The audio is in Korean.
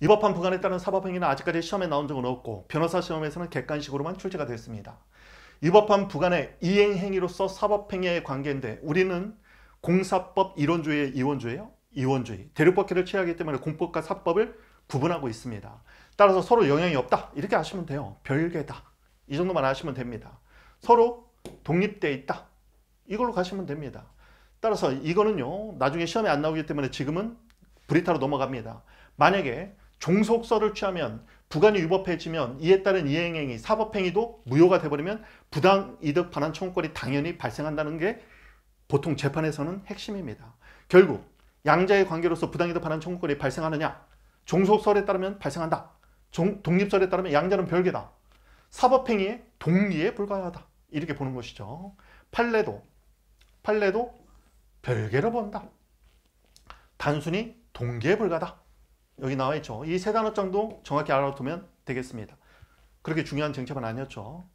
위 법한 부관에 따른 사법행위는 아직까지 시험에 나온 적은 없고 변호사 시험에서는 객관식으로만 출제가 됐습니다. 위 법한 부관의 이행행위로서 사법행위의 관계인데 우리는 공사법 이론주의 의 이원주의예요. 이원주의. 대륙법회를 취하기 때문에 공법과 사법을 구분하고 있습니다. 따라서 서로 영향이 없다. 이렇게 하시면 돼요. 별개다. 이 정도만 하시면 됩니다. 서로 독립되어 있다. 이걸로 가시면 됩니다. 따라서 이거는요, 나중에 시험에 안 나오기 때문에 지금은 브리타로 넘어갑니다. 만약에 종속서를 취하면 부관이 위법해지면 이에 따른 이행행위, 사법행위도 무효가 돼버리면 부당이득 반환 청구권이 당연히 발생한다는 게 보통 재판에서는 핵심입니다. 결국 양자의 관계로서 부당이득 반환 청구권이 발생하느냐? 종속설에 따르면 발생한다. 종, 독립설에 따르면 양자는 별개다. 사법행위의 동리에 불과하다. 이렇게 보는 것이죠. 판례도 판례도 별개로 본다. 단순히 동기 불과다. 여기 나와 있죠. 이 세 단어장도 정확히 알아두면 되겠습니다. 그렇게 중요한 정책은 아니었죠.